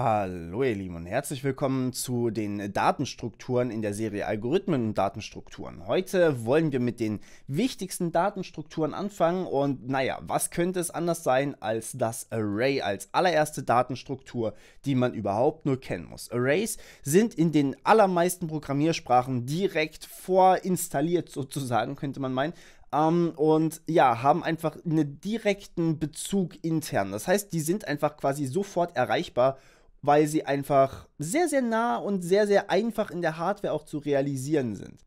Hallo ihr Lieben und herzlich willkommen zu den Datenstrukturen in der Serie Algorithmen und Datenstrukturen. Heute wollen wir mit den wichtigsten Datenstrukturen anfangen und naja, was könnte es anders sein als das Array als allererste Datenstruktur, die man überhaupt nur kennen muss. Arrays sind in den allermeisten Programmiersprachen direkt vorinstalliert sozusagen, könnte man meinen. Um, ähm, und ja, haben einfach einen direkten Bezug intern. Das heißt, die sind einfach quasi sofort erreichbar weil sie einfach sehr, sehr nah und sehr, sehr einfach in der Hardware auch zu realisieren sind.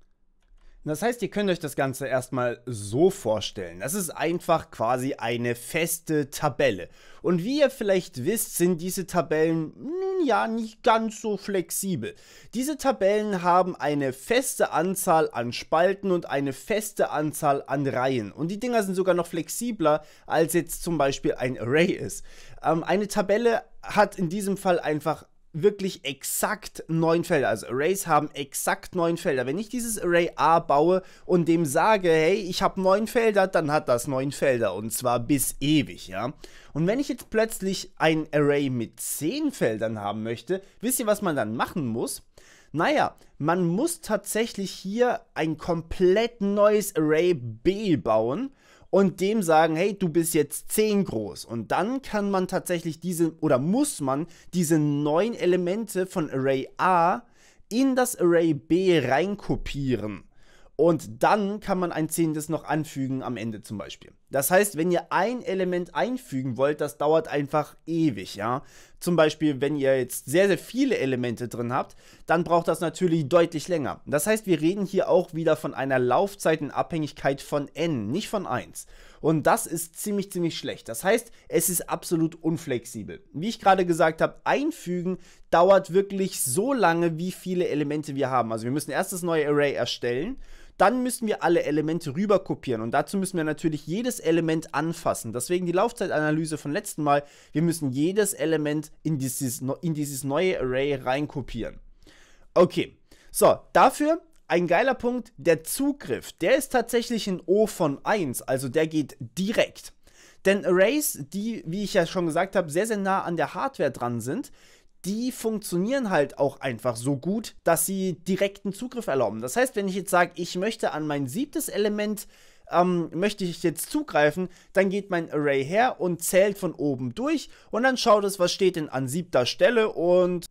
Das heißt, ihr könnt euch das Ganze erstmal so vorstellen. Das ist einfach quasi eine feste Tabelle. Und wie ihr vielleicht wisst, sind diese Tabellen hm, ja nicht ganz so flexibel. Diese Tabellen haben eine feste Anzahl an Spalten und eine feste Anzahl an Reihen. Und die Dinger sind sogar noch flexibler, als jetzt zum Beispiel ein Array ist. Ähm, eine Tabelle hat in diesem Fall einfach wirklich exakt neun Felder. Also Arrays haben exakt neun Felder. Wenn ich dieses Array A baue und dem sage, hey, ich habe neun Felder, dann hat das neun Felder und zwar bis ewig, ja. Und wenn ich jetzt plötzlich ein Array mit zehn Feldern haben möchte, wisst ihr, was man dann machen muss? Naja, man muss tatsächlich hier ein komplett neues Array B bauen und dem sagen, hey, du bist jetzt 10 groß. Und dann kann man tatsächlich diese, oder muss man diese neuen Elemente von Array A in das Array B reinkopieren. Und dann kann man ein zehntes noch anfügen am Ende zum Beispiel. Das heißt, wenn ihr ein Element einfügen wollt, das dauert einfach ewig, ja. Zum Beispiel, wenn ihr jetzt sehr, sehr viele Elemente drin habt, dann braucht das natürlich deutlich länger. Das heißt, wir reden hier auch wieder von einer Laufzeitenabhängigkeit von n, nicht von 1. Und das ist ziemlich, ziemlich schlecht. Das heißt, es ist absolut unflexibel. Wie ich gerade gesagt habe, einfügen dauert wirklich so lange, wie viele Elemente wir haben. Also wir müssen erst das neue Array erstellen dann müssen wir alle Elemente rüber kopieren und dazu müssen wir natürlich jedes Element anfassen. Deswegen die Laufzeitanalyse von letzten Mal, wir müssen jedes Element in dieses, in dieses neue Array reinkopieren. Okay, so, dafür ein geiler Punkt, der Zugriff, der ist tatsächlich ein O von 1, also der geht direkt. Denn Arrays, die, wie ich ja schon gesagt habe, sehr, sehr nah an der Hardware dran sind, die funktionieren halt auch einfach so gut, dass sie direkten Zugriff erlauben. Das heißt, wenn ich jetzt sage, ich möchte an mein siebtes Element ähm, möchte ich jetzt zugreifen, dann geht mein Array her und zählt von oben durch und dann schaut es, was steht denn an siebter Stelle und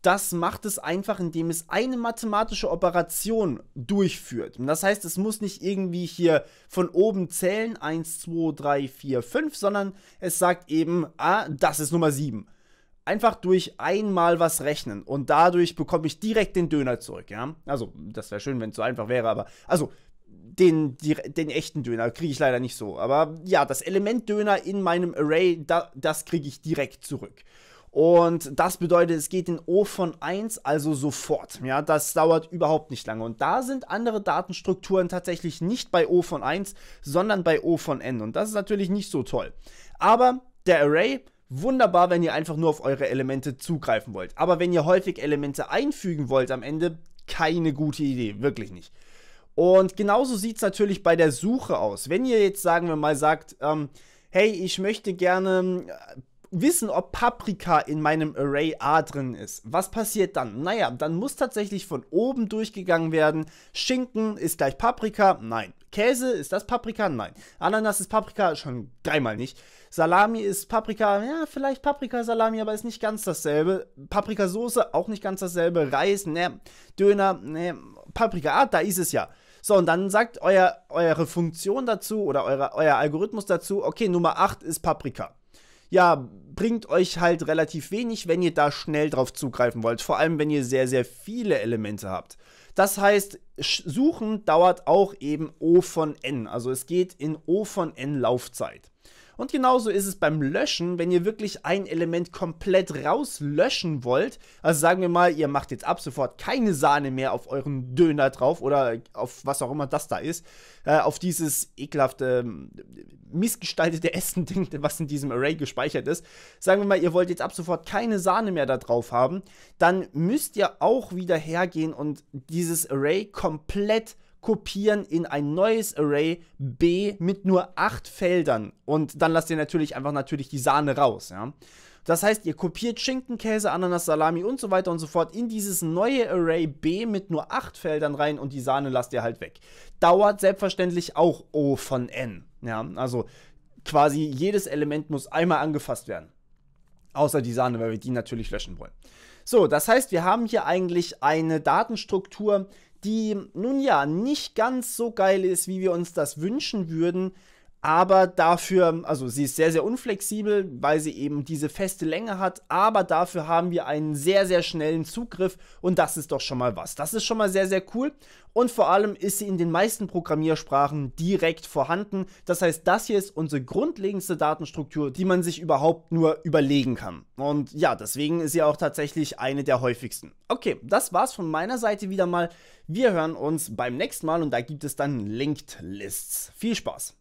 das macht es einfach, indem es eine mathematische Operation durchführt. das heißt, es muss nicht irgendwie hier von oben zählen, 1, 2, 3, 4, 5, sondern es sagt eben, ah, das ist Nummer 7 einfach durch einmal was rechnen und dadurch bekomme ich direkt den Döner zurück, ja. Also, das wäre schön, wenn es so einfach wäre, aber also den, die, den echten Döner kriege ich leider nicht so. Aber ja, das Element Döner in meinem Array, da, das kriege ich direkt zurück. Und das bedeutet, es geht in O von 1, also sofort. Ja, das dauert überhaupt nicht lange. Und da sind andere Datenstrukturen tatsächlich nicht bei O von 1, sondern bei O von N. Und das ist natürlich nicht so toll. Aber der Array Wunderbar, wenn ihr einfach nur auf eure Elemente zugreifen wollt. Aber wenn ihr häufig Elemente einfügen wollt am Ende, keine gute Idee, wirklich nicht. Und genauso sieht es natürlich bei der Suche aus. Wenn ihr jetzt, sagen wir mal, sagt, ähm, hey, ich möchte gerne äh, wissen, ob Paprika in meinem Array A drin ist. Was passiert dann? Naja, dann muss tatsächlich von oben durchgegangen werden. Schinken ist gleich Paprika? Nein. Käse ist das Paprika? Nein. Ananas ist Paprika? Schon dreimal nicht. Salami ist Paprika? Ja, vielleicht Paprika-Salami, aber ist nicht ganz dasselbe. Paprikasoße? Auch nicht ganz dasselbe. Reis? Ne. Döner? Ne. Paprika? Ah, da ist es ja. So, und dann sagt euer, eure Funktion dazu oder eure, euer Algorithmus dazu, okay, Nummer 8 ist Paprika ja, bringt euch halt relativ wenig, wenn ihr da schnell drauf zugreifen wollt. Vor allem, wenn ihr sehr, sehr viele Elemente habt. Das heißt, suchen dauert auch eben O von N. Also es geht in O von N Laufzeit. Und genauso ist es beim Löschen, wenn ihr wirklich ein Element komplett rauslöschen wollt. Also sagen wir mal, ihr macht jetzt ab sofort keine Sahne mehr auf euren Döner drauf oder auf was auch immer das da ist, äh, auf dieses ekelhafte, ähm, missgestaltete Essen-Ding, was in diesem Array gespeichert ist. Sagen wir mal, ihr wollt jetzt ab sofort keine Sahne mehr da drauf haben, dann müsst ihr auch wieder hergehen und dieses Array komplett löschen kopieren in ein neues Array B mit nur acht Feldern. Und dann lasst ihr natürlich einfach natürlich die Sahne raus. Ja? Das heißt, ihr kopiert Schinken, Käse, Ananas, Salami und so weiter und so fort in dieses neue Array B mit nur acht Feldern rein und die Sahne lasst ihr halt weg. Dauert selbstverständlich auch O von N. Ja, also quasi jedes Element muss einmal angefasst werden. Außer die Sahne, weil wir die natürlich löschen wollen. So, das heißt, wir haben hier eigentlich eine Datenstruktur, die nun ja nicht ganz so geil ist, wie wir uns das wünschen würden, aber dafür, also sie ist sehr, sehr unflexibel, weil sie eben diese feste Länge hat, aber dafür haben wir einen sehr, sehr schnellen Zugriff und das ist doch schon mal was. Das ist schon mal sehr, sehr cool und vor allem ist sie in den meisten Programmiersprachen direkt vorhanden. Das heißt, das hier ist unsere grundlegendste Datenstruktur, die man sich überhaupt nur überlegen kann. Und ja, deswegen ist sie auch tatsächlich eine der häufigsten. Okay, das war's von meiner Seite wieder mal. Wir hören uns beim nächsten Mal und da gibt es dann Linked Lists. Viel Spaß!